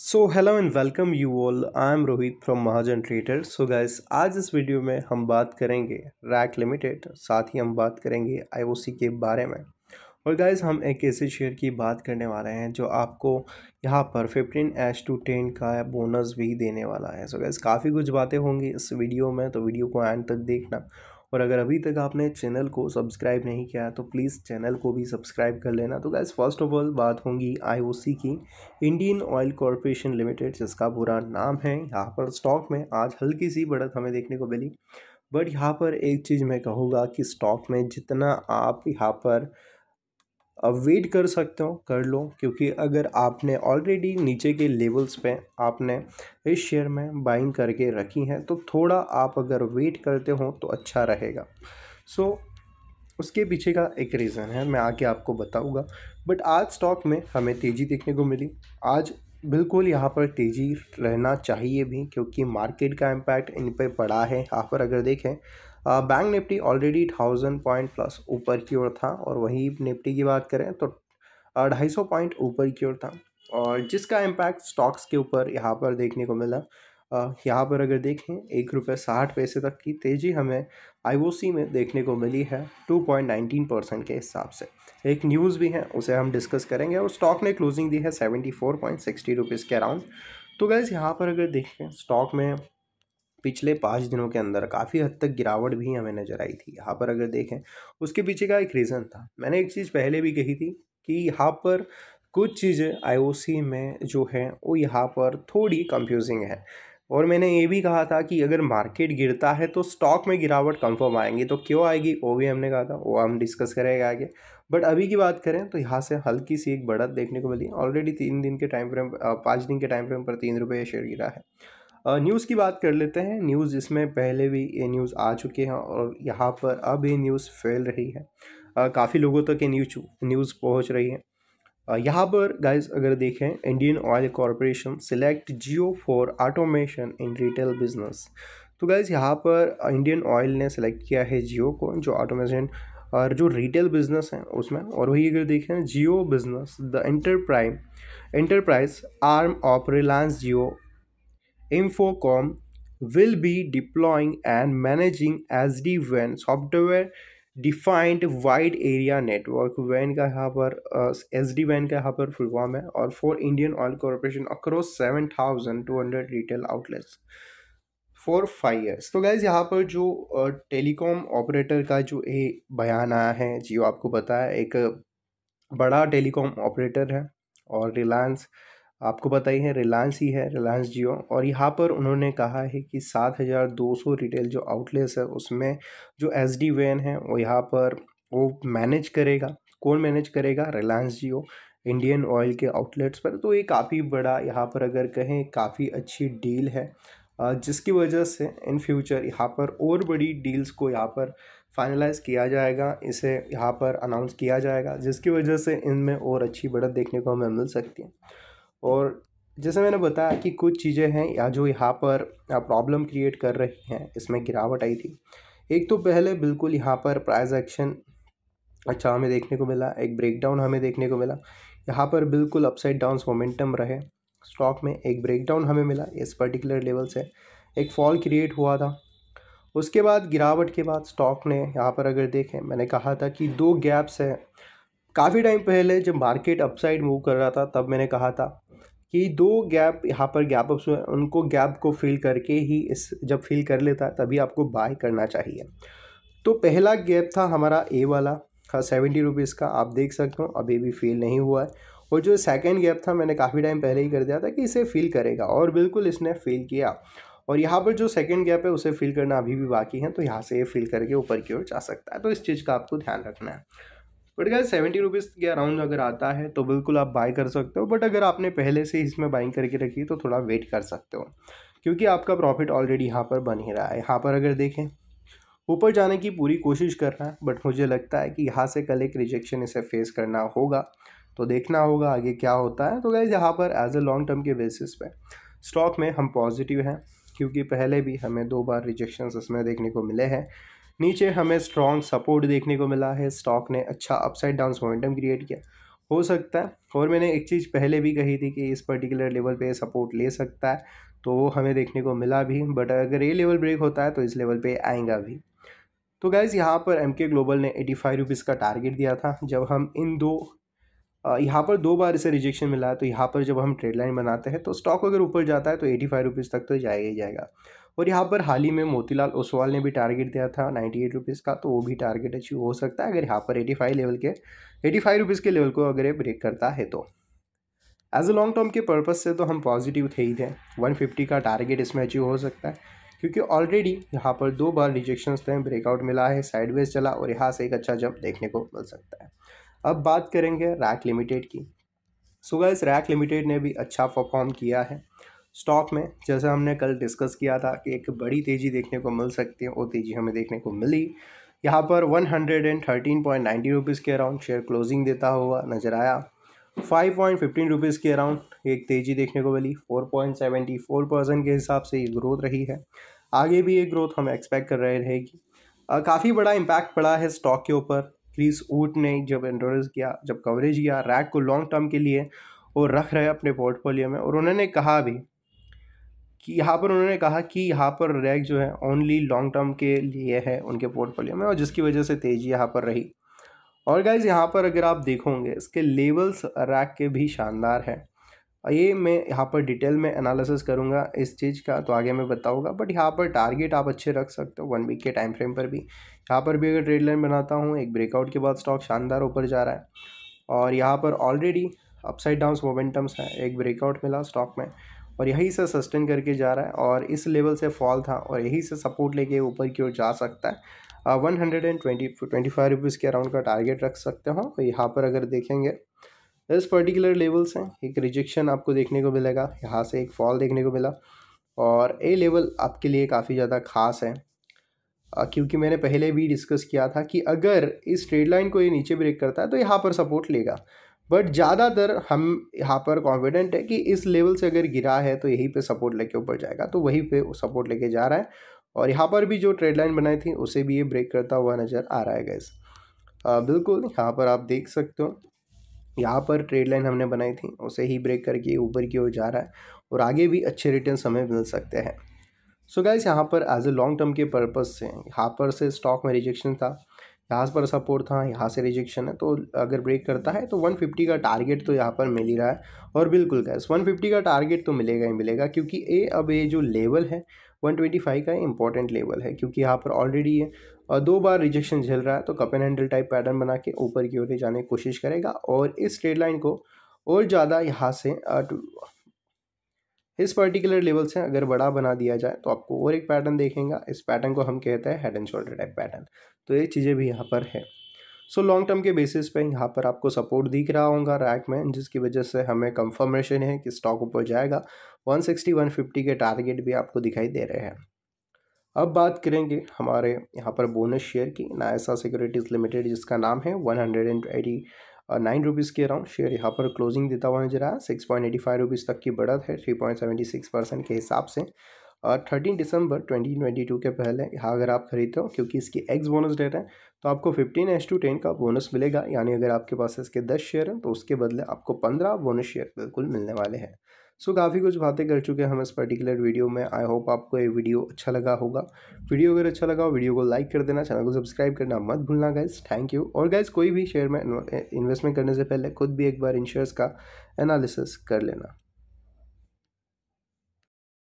so hello and welcome you all I am Rohit from Mahajan trader so guys आज इस video में हम बात करेंगे रैक लिमिटेड साथ ही हम बात करेंगे आईओसी के बारे में और गाइस हम एक ऐसे शेयर की बात करने वाले हैं जो आपको यहाँ पर फिफ्टीन एच टू टेन का बोनस भी देने वाला है सो so गाइस काफ़ी कुछ बातें होंगी इस वीडियो में तो वीडियो को एंड तक देखना और अगर अभी तक आपने चैनल को सब्सक्राइब नहीं किया तो प्लीज़ चैनल को भी सब्सक्राइब कर लेना तो गैस फर्स्ट ऑफ ऑल बात होगी आईओसी की इंडियन ऑयल कॉरपोरेशन लिमिटेड जिसका पूरा नाम है यहाँ पर स्टॉक में आज हल्की सी बढ़त हमें देखने को मिली बट यहाँ पर एक चीज़ मैं कहूँगा कि स्टॉक में जितना आप यहाँ पर अब वेट कर सकते हो कर लो क्योंकि अगर आपने ऑलरेडी नीचे के लेवल्स पे आपने इस शेयर में बाइंग करके रखी है तो थोड़ा आप अगर वेट करते हो तो अच्छा रहेगा सो so, उसके पीछे का एक रीज़न है मैं आके आपको बताऊंगा बट आज स्टॉक में हमें तेज़ी देखने को मिली आज बिल्कुल यहाँ पर तेज़ी रहना चाहिए भी क्योंकि मार्केट का इम्पैक्ट इन पर पड़ा है यहाँ पर अगर देखें bank Nifty already thousand point plus ऊपर की ओर था और वहीं निफ्टी की बात करें तो ढाई सौ पॉइंट ऊपर की ओर था और जिसका इम्पैक्ट स्टॉक्स के ऊपर यहाँ पर देखने को मिला यहाँ पर अगर देखें एक रुपये साठ पैसे तक की तेज़ी हमें आईओसी में देखने को मिली है टू पॉइंट नाइनटीन परसेंट के हिसाब से एक न्यूज़ भी है उसे हम डिस्कस करेंगे और स्टॉक ने क्लोजिंग दी है seventy four point sixty rupees के अराउंड तो गैस यहाँ पर अगर देखें स्टॉक में पिछले पाँच दिनों के अंदर काफ़ी हद तक गिरावट भी हमें नज़र आई थी यहाँ पर अगर देखें उसके पीछे का एक रीज़न था मैंने एक चीज़ पहले भी कही थी कि यहाँ पर कुछ चीज़ें आईओसी में जो है वो यहाँ पर थोड़ी कंफ्यूजिंग है और मैंने ये भी कहा था कि अगर मार्केट गिरता है तो स्टॉक में गिरावट कंफर्म आएंगी तो क्यों आएगी वो भी हमने कहा था वो हम डिस्कस करेंगे आगे बट अभी की बात करें तो यहाँ से हल्की सी एक बढ़त देखने को मिली ऑलरेडी तीन दिन के टाइम फ्रेम पाँच दिन के टाइम फ्रेम पर तीन रुपये शेयर गिरा है न्यूज़ की बात कर लेते हैं न्यूज़ जिसमें पहले भी ये न्यूज़ आ चुके हैं और यहाँ पर अब ये न्यूज़ फैल रही है काफ़ी लोगों तक तो ये न्यूज न्यूज़ पहुँच रही है यहाँ पर गाइस अगर देखें Indian Oil Corporation select Jio for automation in retail business तो गाइज़ यहाँ पर इंडियन ऑयल ने सेलेक्ट किया है जियो को जो ऑटोमेशन और जो रिटेल बिजनेस है उसमें और वही अगर देखें Jio business the enterprise enterprise arm of Reliance Jio Infocom will be deploying and managing SD-WAN software defined wide area network वैन का यहाँ पर एस डी वैन का यहाँ पर फुल फॉर्म है और for Indian Oil Corporation across seven thousand two hundred retail outlets for five years तो गैज़ यहाँ पर जो टेलीकॉम uh, ऑपरेटर का जो ये बयान आया है जियो आपको बताया एक बड़ा टेलीकॉम ऑपरेटर है और रिलायंस आपको बताइए है रिलायंस ही है रिलायंस जियो और यहाँ पर उन्होंने कहा है कि सात हज़ार दो सौ रिटेल जो आउटलेट्स है उसमें जो एस डी वैन है वो यहाँ पर वो मैनेज करेगा कौन मैनेज करेगा रिलायंस जियो इंडियन ऑयल के आउटलेट्स पर तो ये काफ़ी बड़ा यहाँ पर अगर कहें काफ़ी अच्छी डील है जिसकी वजह से इन फ्यूचर यहाँ पर और बड़ी डील्स को यहाँ पर फाइनलाइज़ किया जाएगा इसे यहाँ पर अनाउंस किया जाएगा जिसकी वजह से इनमें और अच्छी बढ़त देखने को हमें मिल सकती है और जैसे मैंने बताया कि कुछ चीज़ें हैं या जो यहाँ पर प्रॉब्लम क्रिएट कर रही हैं इसमें गिरावट आई थी एक तो पहले बिल्कुल यहाँ पर प्राइस एक्शन अच्छा हमें देखने को मिला एक ब्रेकडाउन हमें देखने को मिला यहाँ पर बिल्कुल अपसाइड डाउन मोमेंटम रहे स्टॉक में एक ब्रेकडाउन हमें मिला इस पर्टिकुलर लेवल से एक फॉल क्रिएट हुआ था उसके बाद गिरावट के बाद स्टॉक ने यहाँ पर अगर देखें मैंने कहा था कि दो गैप्स हैं काफ़ी टाइम पहले जब मार्केट अपसाइड मूव कर रहा था तब मैंने कहा था कि दो गैप यहाँ पर गैप अप्स उनको गैप को फिल करके ही इस जब फिल कर लेता है तभी आपको बाय करना चाहिए तो पहला गैप था हमारा ए वाला था सेवेंटी रुपीज़ का आप देख सकते हो अभी भी फील नहीं हुआ है और जो सेकेंड गैप था मैंने काफ़ी टाइम पहले ही कर दिया था कि इसे फील करेगा और बिल्कुल इसने फील किया और यहाँ पर जो सेकेंड गैप है उसे फील करना अभी भी बाकी है तो यहाँ से ये फील करके ऊपर की ओर जा सकता है तो इस चीज़ का आपको ध्यान रखना है बट अगर सेवेंटी रुपीज़ के अराउंड अगर आता है तो बिल्कुल आप बाय कर सकते हो बट अगर आपने पहले से इसमें बाइंग करके रखी तो थोड़ा वेट कर सकते हो क्योंकि आपका प्रॉफिट ऑलरेडी यहाँ पर बन ही रहा है यहाँ पर अगर देखें ऊपर जाने की पूरी कोशिश कर रहा है बट मुझे लगता है कि यहाँ से कल एक रिजेक्शन इसे फेस करना होगा तो देखना होगा आगे क्या होता है तो गैस यहाँ पर एज अ लॉन्ग टर्म के बेसिस पे स्टॉक में हम पॉजिटिव हैं क्योंकि पहले भी हमें दो बार रिजेक्शन इसमें देखने को मिले हैं नीचे हमें स्ट्रॉन्ग सपोर्ट देखने को मिला है स्टॉक ने अच्छा अपसाइड डाउन मोमेंटम क्रिएट किया हो सकता है और मैंने एक चीज़ पहले भी कही थी कि इस पर्टिकुलर लेवल पे सपोर्ट ले सकता है तो वो हमें देखने को मिला भी बट अगर ये लेवल ब्रेक होता है तो इस लेवल पे आएगा भी तो गाइज़ यहाँ पर एम के ग्लोबल ने एटी फाइव रुपीज़ का टारगेट दिया था जब हम इन दो यहाँ पर दो बार इसे रिजेक्शन मिला है तो यहाँ पर जब हम ट्रेड लाइन बनाते हैं तो स्टॉक अगर ऊपर जाता है तो एटी फाइव रुपीज़ तक तो जाएगा ही जाएगा और यहाँ पर हाल ही में मोतीलाल ओसवाल ने भी टारगेट दिया था नाइन्टी एट रुपीज़ का तो वो भी टारगेट अचीव हो सकता है अगर यहाँ पर एटी फाइव लेवल के एटी फाइव रुपीज़ के लेवल को अगर ये ब्रेक करता है तो एज अ लॉन्ग टर्म के पर्पज़ से तो हम पॉजिटिव थे ही थे वन फिफ्टी का टारगेट इसमें अचीव हो सकता है क्योंकि ऑलरेडी यहाँ पर दो बार रिजेक्शन थे ब्रेकआउट मिला है साइडवेज चला और यहाँ से एक अच्छा जब देखने को मिल सकता है अब बात करेंगे रैक लिमिटेड की सो इस रैक लिमिटेड ने भी अच्छा परफॉर्म किया है स्टॉक में जैसे हमने कल डिस्कस किया था कि एक बड़ी तेज़ी देखने को मिल सकती है वो तेज़ी हमें देखने को मिली यहाँ पर one hundred and thirteen point ninety rupees के अराउंड शेयर क्लोजिंग देता हुआ नज़र आया फाइव पॉइंट फिफ्टीन रुपीज़ के अराउंड एक तेज़ी देखने को मिली four point seventy four percent के हिसाब से ये ग्रोथ रही है आगे भी ये ग्रोथ हम एक्सपेक्ट कर रहे रहेगी काफ़ी बड़ा इम्पैक्ट पड़ा है स्टॉक के ऊपर क्रीस ऊट ने जब इंट्रोड्यूस किया जब कवरेज किया रैक को लॉन्ग टर्म के लिए वो रख रहे अपने पोर्टफोलियो में और उन्होंने कहा भी कि यहाँ पर उन्होंने कहा कि यहाँ पर रैक जो है ओनली लॉन्ग टर्म के लिए है उनके पोर्टफोलियो में और जिसकी वजह से तेज़ी यहाँ पर रही और गाइज यहाँ पर अगर आप देखोगे इसके लेवल्स रैक के भी शानदार हैं ये मैं यहाँ पर डिटेल में एनालिसिस करूँगा इस चीज़ का तो आगे मैं बताऊँगा बट यहाँ पर टारगेट आप अच्छे रख सकते हो वन वीक के टाइम फ्रेम पर भी यहाँ पर भी अगर ट्रेड लाइन बनाता हूँ एक ब्रेकआउट के बाद स्टॉक शानदार ऊपर जा रहा है और यहाँ पर ऑलरेडी अपसाइड डाउन मोमेंटम्स हैं एक ब्रेकआउट मिला स्टॉक में और यहीं से सस्टेन करके जा रहा है और इस लेवल से फॉल था और यहीं से सपोर्ट लेके ऊपर की ओर जा सकता है one hundred and twenty twenty five rupees के अराउंड का टारगेट रख सकते हो और यहाँ पर अगर देखेंगे इस पर्टिकुलर लेवल से एक रिजेक्शन आपको देखने को मिलेगा यहाँ से एक फॉल देखने को मिला और ए लेवल आपके लिए काफ़ी ज़्यादा खास है क्योंकि मैंने पहले भी डिस्कस किया था कि अगर इस ट्रेड लाइन को ये नीचे ब्रेक करता है तो यहाँ पर सपोर्ट लेगा बट ज़्यादातर हम यहाँ पर कॉन्फिडेंट है कि इस लेवल से अगर गिरा है तो यहीं पे सपोर्ट लेके ऊपर जाएगा तो वहीं पे सपोर्ट लेके जा रहा है और यहाँ पर भी जो ट्रेड लाइन बनाई थी उसे भी ये ब्रेक करता हुआ नज़र आ रहा है गैस बिल्कुल यहाँ पर आप देख सकते हो यहाँ पर ट्रेड लाइन हमने बनाई थी उसे ही ब्रेक करके ऊपर की ओर जा रहा है और आगे भी अच्छे रिटर्न हमें मिल सकते हैं सो गैस गाइस यहाँ पर एज ए लॉन्ग टर्म के पर्पज़ से यहाँ पर से स्टॉक में रिजेक्शन था यहाँ पर सपोर्ट था यहाँ से रिजेक्शन है तो अगर ब्रेक करता है तो 150 का टारगेट तो यहाँ पर मिल ही रहा है और बिल्कुल गैस 150 का टारगेट तो मिलेगा ही मिलेगा क्योंकि ये अब ये जो लेवल है 125 का इंपॉर्टेंट लेवल है क्योंकि यहाँ पर ऑलरेडी है और दो बार रिजेक्शन झेल रहा है तो कप हैंडल टाइप पैटर्न बना के ऊपर की ओर जाने की कोशिश करेगा और इस ट्रेड लाइन को और ज़्यादा यहाँ से इस पर्टिकुलर लेवल से अगर बड़ा बना दिया जाए तो आपको और एक पैटर्न देखेगा इस पैटर्न को हम कहते हैं head and shoulder type pattern तो ये चीज़ें भी यहाँ पर है सो लॉन्ग टर्म के बेसिस पे यहाँ पर आपको सपोर्ट दिख रहा होगा रैक में जिसकी वजह से हमें कंफर्मेशन है कि स्टॉक ऊपर जाएगा 160 150 के टारगेट भी आपको दिखाई दे रहे हैं अब बात करेंगे हमारे यहाँ पर बोनस शेयर की नायसा सिक्योरिटीज़ लिमिटेड जिसका नाम है one hundred and eighty nine rupees के अराउंड शेयर यहाँ पर क्लोजिंग देता हुआ नजर आया six point eighty five rupees तक की बढ़त है three point seventy six percent के हिसाब से और थर्टीन दिसंबर ट्वेंटी ट्वेंटी टू के पहले यहाँ अगर आप खरीदते हो क्योंकि इसकी एक्स बोनस डेट है तो आपको फिफ्टीन एस टू टेन का बोनस मिलेगा यानी अगर आपके पास इसके दस शेयर हैं तो उसके बदले आपको पंद्रह बोनस शेयर बिल्कुल मिलने वाले हैं सो काफ़ी कुछ बातें कर चुके हैं हम इस पर्टिकुलर वीडियो में आई होप आपको ये वीडियो अच्छा लगा होगा वीडियो अगर अच्छा लगा हो वीडियो को लाइक कर देना चैनल को सब्सक्राइब करना मत भूलना गाइज थैंक यू और गाइज कोई भी शेयर में इन्वेस्टमेंट करने से पहले खुद भी एक बार इन का एनालिसिस कर लेना